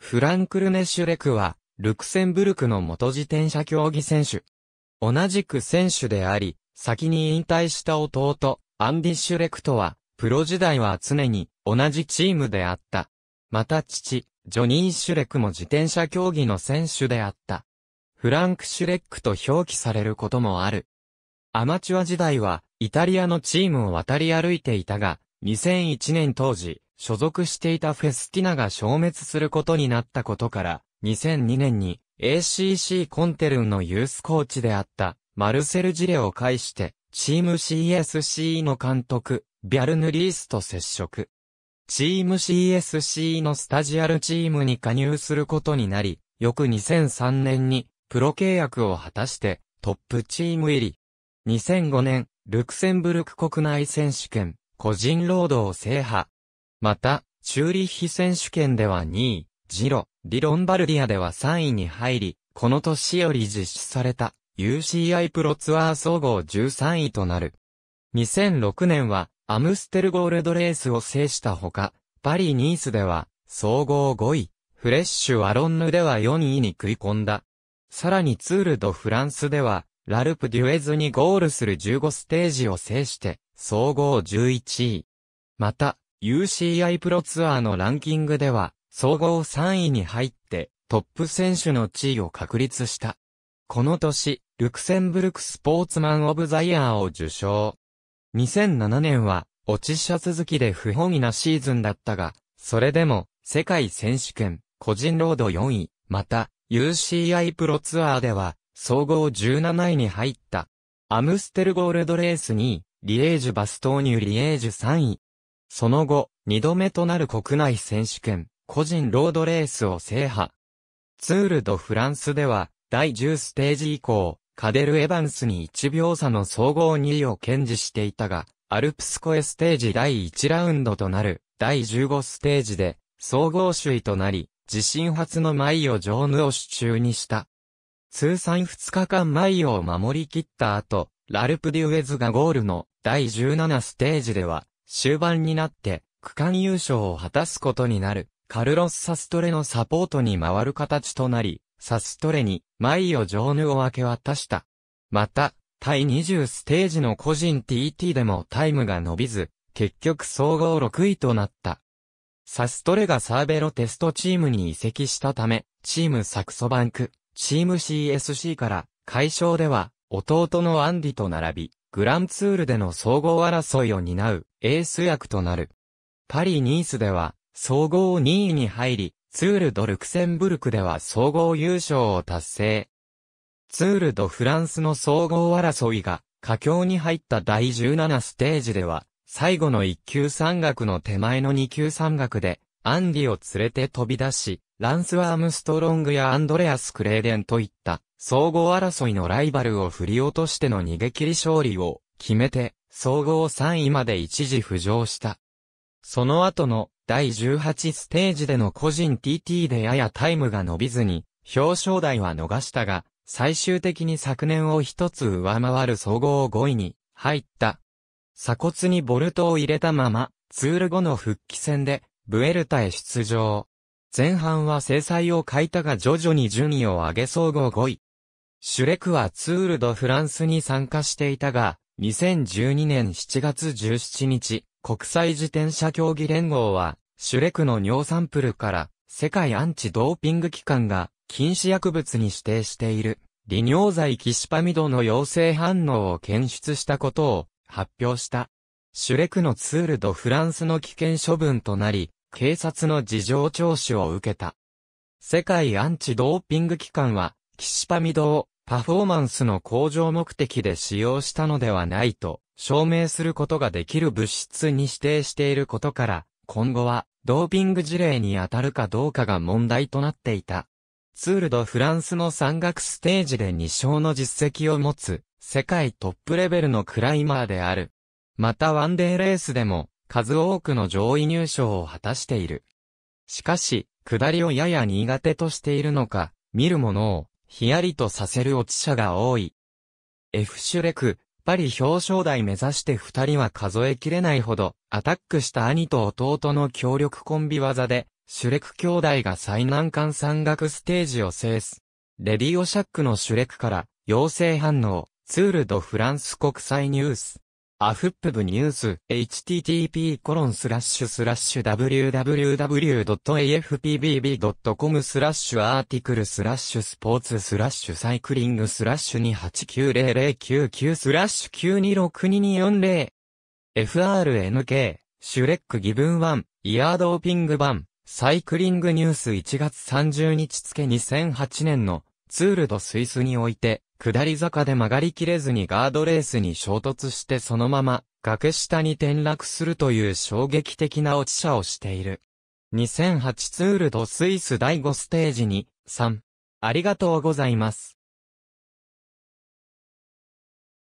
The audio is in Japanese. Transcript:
フランクル・ネシュレクは、ルクセンブルクの元自転車競技選手。同じく選手であり、先に引退した弟、アンディ・シュレクとは、プロ時代は常に同じチームであった。また父、ジョニー・シュレクも自転車競技の選手であった。フランク・シュレックと表記されることもある。アマチュア時代は、イタリアのチームを渡り歩いていたが、2001年当時、所属していたフェスティナが消滅することになったことから、2002年に ACC コンテルンのユースコーチであったマルセル・ジレを介して、チーム CSC の監督、ビャルヌリースと接触。チーム CSC のスタジアルチームに加入することになり、翌2003年にプロ契約を果たしてトップチーム入り。2005年、ルクセンブルク国内選手権、個人労働を制覇。また、チューリッヒ選手権では2位、ジロ、リロンバルディアでは3位に入り、この年より実施された UCI プロツアー総合13位となる。2006年はアムステルゴールドレースを制したほか、パリ・ニースでは総合5位、フレッシュ・アロンヌでは4位に食い込んだ。さらにツール・ド・フランスでは、ラルプ・デュエズにゴールする15ステージを制して、総合11位。また、UCI プロツアーのランキングでは、総合3位に入って、トップ選手の地位を確立した。この年、ルクセンブルクスポーツマン・オブ・ザ・イヤーを受賞。2007年は、落ち者続きで不本意なシーズンだったが、それでも、世界選手権、個人ロード4位、また、UCI プロツアーでは、総合17位に入った。アムステルゴールドレース2位、リエージュ・バストーニュ・リエージュ3位、その後、二度目となる国内選手権、個人ロードレースを制覇。ツール・ド・フランスでは、第10ステージ以降、カデル・エヴァンスに1秒差の総合2位を堅持していたが、アルプスコエステージ第1ラウンドとなる第15ステージで総合首位となり、自身初のマイオ・ジョーヌを手中にした。通算2日間マイオを守り切った後、ラルプ・デュエズがゴールの第17ステージでは終盤になって区間優勝を果たすことになる、カルロス・サストレのサポートに回る形となり、サストレに、マイオ・ジョーヌを明け渡した。また、対20ステージの個人 TT でもタイムが伸びず、結局総合6位となった。サストレがサーベロテストチームに移籍したため、チームサクソバンク、チーム CSC から、解消では、弟のアンディと並び、グランツールでの総合争いを担うエース役となる。パリ・ニースでは、総合2位に入り、ツール・ド・ルクセンブルクでは総合優勝を達成。ツール・ド・フランスの総合争いが、佳境に入った第17ステージでは、最後の1級山岳の手前の2級山岳で、アンディを連れて飛び出し、ランス・アームストロングやアンドレアス・クレーデンといった総合争いのライバルを振り落としての逃げ切り勝利を決めて総合3位まで一時浮上した。その後の第18ステージでの個人 TT でややタイムが伸びずに表彰台は逃したが最終的に昨年を一つ上回る総合5位に入った。鎖骨にボルトを入れたままツール後の復帰戦でブエルタへ出場。前半は制裁を欠いたが徐々に順位を上げ総合5位。シュレクはツールドフランスに参加していたが、2012年7月17日、国際自転車競技連合は、シュレクの尿サンプルから、世界アンチドーピング機関が、禁止薬物に指定している、利尿剤キシパミドの陽性反応を検出したことを、発表した。シュレクのツールドフランスの危険処分となり、警察の事情聴取を受けた。世界アンチドーピング機関は、キシパミドをパフォーマンスの向上目的で使用したのではないと証明することができる物質に指定していることから、今後はドーピング事例に当たるかどうかが問題となっていた。ツールドフランスの山岳ステージで2勝の実績を持つ世界トップレベルのクライマーである。またワンデーレースでも数多くの上位入賞を果たしている。しかし、下りをやや苦手としているのか、見るものを、ヒヤリとさせる落ち者が多い。F シュレク、パリ表彰台目指して二人は数えきれないほど、アタックした兄と弟の協力コンビ技で、シュレク兄弟が最難関山岳ステージを制す。レディオシャックのシュレクから、陽性反応、ツールドフランス国際ニュース。アフップブニュース、http://www.afpbb.com コロンススララッッシシュュスラッシュアーティクルスラッシュスポーツスラッシュサイクリングスラッシュ2 8 9 0 0 9 9スラッシュ9262240 FRNK、シュレックギブンワン、イヤードーピング版、サイクリングニュース1月30日付2008年のツールドスイスにおいて、下り坂で曲がりきれずにガードレースに衝突してそのまま崖下に転落するという衝撃的な落ち者をしている。2008ツールドスイス第5ステージに3ありがとうございます。